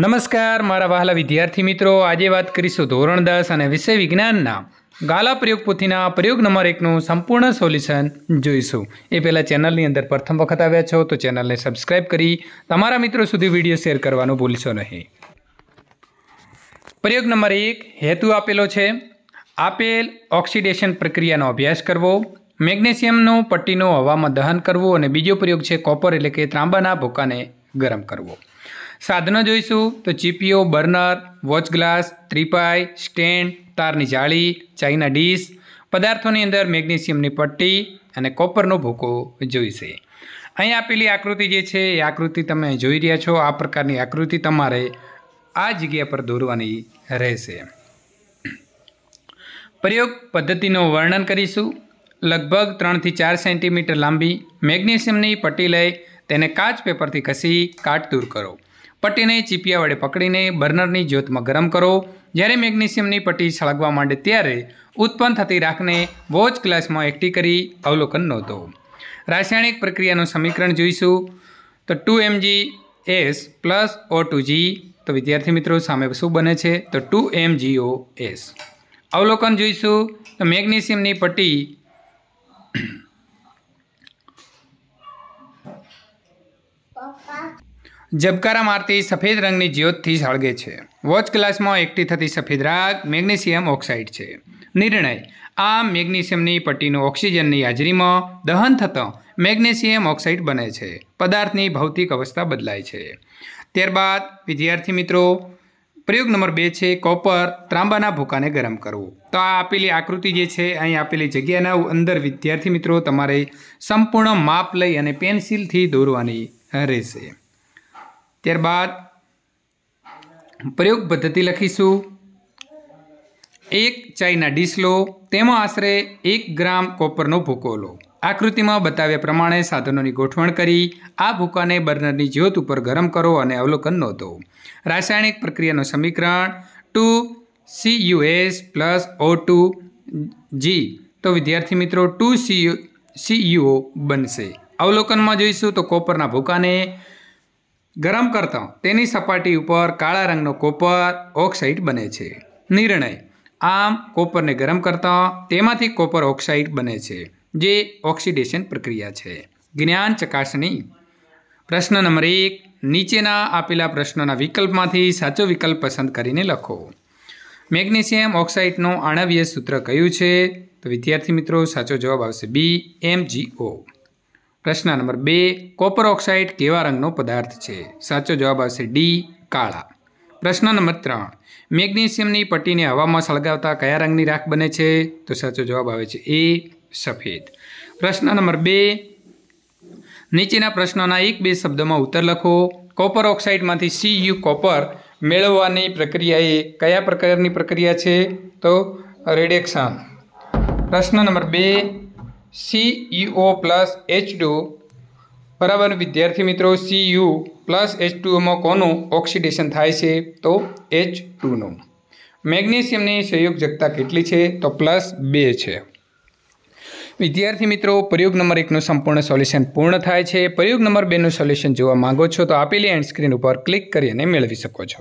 નમસ્કાર મારા વહાલા વિદ્યાર્થી મિત્રો આજે વાત કરીશું ધોરણ દસ અને વિષય વિજ્ઞાનના ગાલા પ્રયોગ પોથીના પ્રયોગ નંબર એકનું સંપૂર્ણ સોલ્યુશન જોઈશું એ પહેલાં ચેનલની અંદર પ્રથમ વખત આવ્યા છો તો ચેનલને સબસ્ક્રાઈબ કરી તમારા મિત્રો સુધી વિડીયો શેર કરવાનું ભૂલશો નહીં પ્રયોગ નંબર એક હેતુ આપેલો છે આપેલ ઓક્સિડેશન પ્રક્રિયાનો અભ્યાસ કરવો મેગ્નેશિયમનો પટ્ટીનો હવામાં દહન કરવું અને બીજો પ્રયોગ છે કોપર એટલે કે ત્રાંબાના ભૂકાને ગરમ કરવો સાધનો જોઈશું તો ચીપીઓ બર્નર વોચ ગ્લાસ ત્રિપાઈ સ્ટેન્ડ તારની જાળી ચાઇના ડીશ પદાર્થોની અંદર મેગ્નેશિયમની પટ્ટી અને કોપરનો ભૂકો જોઈશે અહીં આપેલી આકૃતિ જે છે એ આકૃતિ તમે જોઈ રહ્યા છો આ પ્રકારની આકૃતિ તમારે આ જગ્યા પર દોરવાની રહેશે પ્રયોગ પદ્ધતિનું વર્ણન કરીશું લગભગ ત્રણથી ચાર સેન્ટીમીટર લાંબી મેગ્નેશિયમની પટ્ટી લઈ તેને કાચ પેપરથી ઘસી કાટ દૂર કરો પટ્ટીને ચીપિયા વડે પકડીને બર્નરની જ્યોતમાં ગરમ કરો જ્યારે મેગ્નેશિયમની પટ્ટી સળગવા માંડે ત્યારે ઉત્પન્ન થતી રાખને વોચ ગ્લાસમાં એકઠી કરી અવલોકન નોંધો રાસાયણિક પ્રક્રિયાનું સમીકરણ જોઈશું તો two MG S plus O two G તો વિદ્યાર્થી મિત્રો સામે શું બને છે તો ટુ એમ જીઓ એસ અવલોકન જોઈશું તો મેગ્નેશિયમની પટ્ટી જબકારા મારતી સફેદ રંગની જ્યોતથી સળગે છે વોચ ક્લાસમાં એકઠી થતી સફેદ રાગ મેગ્નેશિયમ ઓક્સાઇડ છે નિર્ણય આ મેગ્નેશિયમની પટ્ટીનો ઓક્સિજનની હાજરીમાં દહન થતાં મેગ્નેશિયમ ઓક્સાઇડ બને છે પદાર્થની ભૌતિક અવસ્થા બદલાય છે ત્યારબાદ વિદ્યાર્થી મિત્રો પ્રયોગ નંબર બે છે કોપર ત્રાંબાના ભૂકાને ગરમ કરવું તો આ આપેલી આકૃતિ જે છે અહીં આપેલી જગ્યાના અંદર વિદ્યાર્થી મિત્રો તમારે સંપૂર્ણ માપ લઈ અને પેન્સિલથી દોરવાની રહેશે ત્યારબાદ પ્રયોગ પદ્ધતિ લખીશું એક ચાઈના ડીશ લો તેમાં આશરે એક ગ્રામ કોપરનો ભૂકો લો આકૃતિમાં બતાવ્યા પ્રમાણે સાધનોની ગોઠવણ કરી આ ભૂકાને બર્નરની જ્યોત ઉપર ગરમ કરો અને અવલોકન નોંધો રાસાયણિક પ્રક્રિયાનું સમીકરણ two C U S plus O two G તો વિદ્યાર્થી મિત્રો ટુ સી સી યુઓ બનશે અવલોકનમાં જોઈશું તો કોપરના ભૂકાને ગરમ કરતાં તેની સપાટી ઉપર કાળા રંગનો કોપર ઓક્સાઇડ બને છે નિર્ણય આમ કોપરને ગરમ કરતાં તેમાંથી કોપર ઓક્સાઇડ બને છે જે ઓક્સિડેશન પ્રક્રિયા છે જ્ઞાન ચકાસણી પ્રશ્ન નંબર એક નીચેના આપેલા પ્રશ્નોના વિકલ્પમાંથી સાચો વિકલ્પ પસંદ કરીને લખો મેગ્નેશિયમ ઓક્સાઇડનું આણવીય સૂત્ર કયું છે તો વિદ્યાર્થી મિત્રો સાચો જવાબ આવશે બી એમ જી ઓ પ્રશ્ન નંબર બે કોપર ઓક્સાઇડ કેવા રંગનો પદાર્થ છે સાચો જવાબ આવશે ડી કાળા પ્રશ્ન નંબર ત્રણ મેગ્નેશિયમની પટ્ટીને હવામાં સળગાવતા કયા રંગની રાખ બને છે તો સાચો જવાબ આવે છે એ સફેદ પ્રશ્ન નંબર બે નીચેના પ્રશ્નોના એક બે શબ્દોમાં ઉત્તર લખો કોપર ઓક્સાઇડમાંથી સી યુ કોપર મેળવવાની પ્રક્રિયા એ કયા પ્રકારની પ્રક્રિયા છે તો રેડિયેશન પ્રશ્ન નંબર બે સીઈઓ પ્લસ એચ ટુ બરાબર વિદ્યાર્થી મિત્રો સીયુ પ્લસ એચ ટુમાં કોનું ઓક્સિડેશન થાય છે તો એચ ટુનું મેગ્નેશિયમની સંયોજકતા કેટલી છે તો પ્લસ બે છે વિદ્યાર્થી મિત્રો પ્રયોગ નંબર એકનું સંપૂર્ણ સોલ્યુશન પૂર્ણ થાય છે પ્રયોગ નંબર બેનું સોલ્યુશન જોવા માગો છો તો આપેલી એન્ડ સ્ક્રીન ઉપર ક્લિક કરીને મેળવી શકો છો